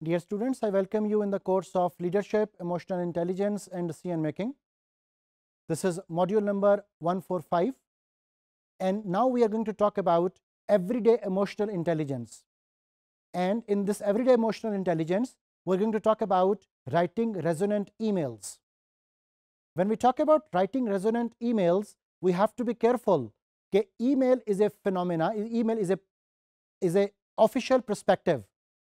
Dear students, I welcome you in the course of Leadership, Emotional Intelligence and decision Making. This is module number 145 and now we are going to talk about everyday emotional intelligence. And in this everyday emotional intelligence, we are going to talk about writing resonant emails. When we talk about writing resonant emails, we have to be careful that email is a phenomena, email is a, is a official perspective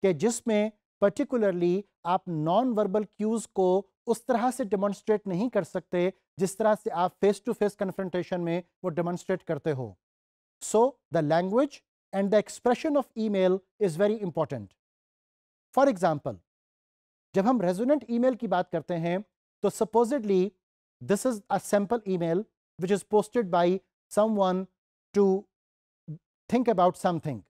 कि particularly आप non verbal cues को उस तरह से demonstrate नहीं कर सकते जिस तरह से आप फेस टू फेस कन्फ्रंटेशन में वो डेमोन्स्ट्रेट करते हो so the language and the expression of email is very important for example जब हम रेजोनेंट ईमेल की बात करते हैं तो supposedly this is a e email which is posted by someone to think about something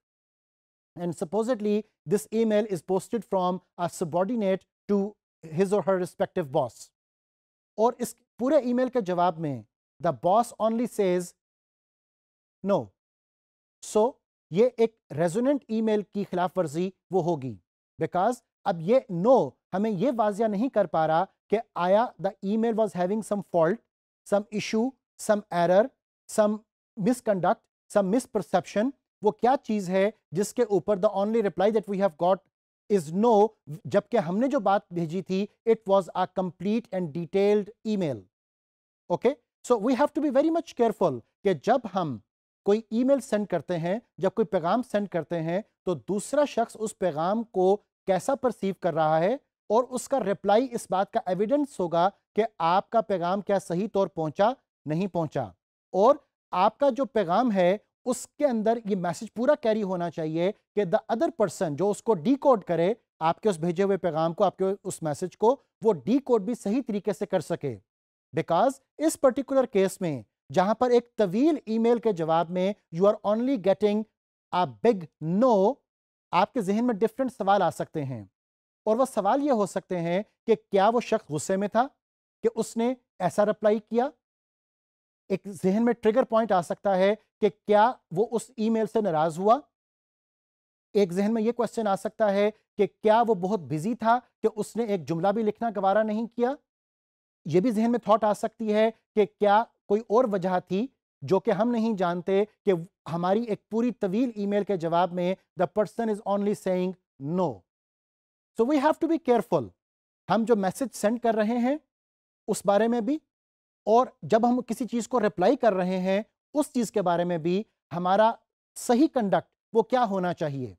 And supposedly, this email is posted from a subordinate to his or her respective boss. और इस पूरे email के जवाब में the boss only says no so ये एक resonant email की खिलाफ वर्जी वो होगी बिकॉज अब ये नो no, हमें ये वाजिया नहीं कर पा रहा कि आया the email was having some fault some issue some error some misconduct some misperception वो क्या चीज़ है जिसके ऊपर the only reply that we have got is no जबकि हमने जो बात भेजी थी it was a complete and detailed email okay so we have to be very much careful कि जब हम कोई ईमेल सेंड करते हैं जब कोई पैगाम सेंड करते हैं तो दूसरा शख्स उस पैगाम को कैसा परसीव कर रहा है और उसका रिप्लाई इस बात का एविडेंस होगा कि आपका पैगाम क्या सही तौर पहुंचा नहीं पहुंचा और आपका जो पैगाम है उसके अंदर ये मैसेज पूरा कैरी होना चाहिए कि द अदर पर्सन जो उसको डी करे आपके उस भेजे हुए पैगाम को आपके उस मैसेज को वो डी भी सही तरीके से कर सके बिकॉज इस पर्टिकुलर केस में जहां पर एक तवील ईमेल के जवाब में you are only getting a big no आपके जहन में डिफरेंट सवाल आ सकते हैं और वह सवाल यह हो सकते हैं कि क्या वो शख्स गुस्से में था कि उसने ऐसा रिप्लाई किया एक जहन में ट्रिगर पॉइंट आ सकता है कि क्या वो उस ईमेल से नाराज हुआ एक जहन में ये क्वेश्चन आ सकता है कि क्या वो बहुत बिजी था कि उसने एक जुमला भी लिखना गवारा नहीं किया ये भी जहन में थॉट आ सकती है कि क्या कोई और वजह थी जो कि हम नहीं जानते कि हमारी एक पूरी तवील ईमेल के जवाब में the person is only saying no so we have to be careful हम जो मैसेज सेंड कर रहे हैं उस बारे में भी और जब हम किसी चीज़ को रिप्लाई कर रहे हैं उस चीज़ के बारे में भी हमारा सही कंडक्ट वो क्या होना चाहिए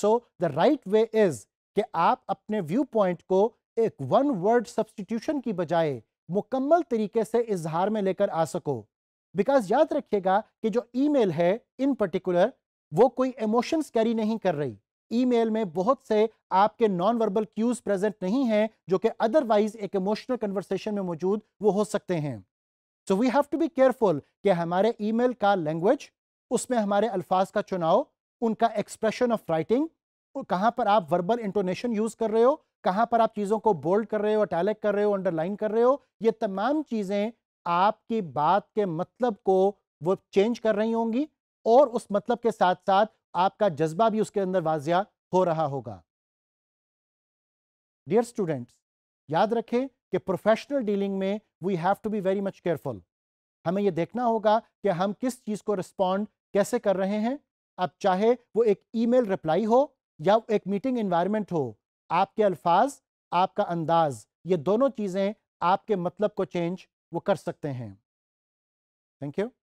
so the right way is कि आप अपने व्यू पॉइंट को एक वन वर्ड सब्सटीट्यूशन की बजाय मुकम्मल तरीके से इजहार में लेकर आ सको बिकॉज याद रखिएगा कि जो ईमेल है इन पर्टिकुलर वो कोई इमोशंस कैरी नहीं कर रही ईमेल में बहुत से आपके नॉन वर्बल क्यूज प्रेजेंट नहीं हैं जो कि अदरवाइज एक इमोशनल कन्वर्सेशन में मौजूद वो हो सकते हैं so we have to be careful कि हमारे ईमेल का लैंग्वेज उसमें हमारे अल्फाज का चुनाव उनका एक्सप्रेशन ऑफ राइटिंग कहाँ पर आप वर्बल इंटोनेशन यूज कर रहे हो कहाँ पर आप चीज़ों को बोल्ड कर रहे हो अटैलेक्ट कर रहे हो अंडरलाइन कर रहे हो ये तमाम चीज़ें आपकी बात के मतलब को वो चेंज कर रही होंगी और उस मतलब के साथ साथ आपका जज्बा भी उसके अंदर वाजिया हो रहा होगा डियर स्टूडेंट्स याद रखें कि प्रोफेशनल डीलिंग में we have to be very much careful हमें यह देखना होगा कि हम किस चीज़ को रिस्पॉन्ड कैसे कर रहे हैं अब चाहे वो एक ईमेल रिप्लाई हो या एक मीटिंग एनवायरमेंट हो आपके अल्फाज आपका अंदाज ये दोनों चीज़ें आपके मतलब को चेंज वो कर सकते हैं थैंक यू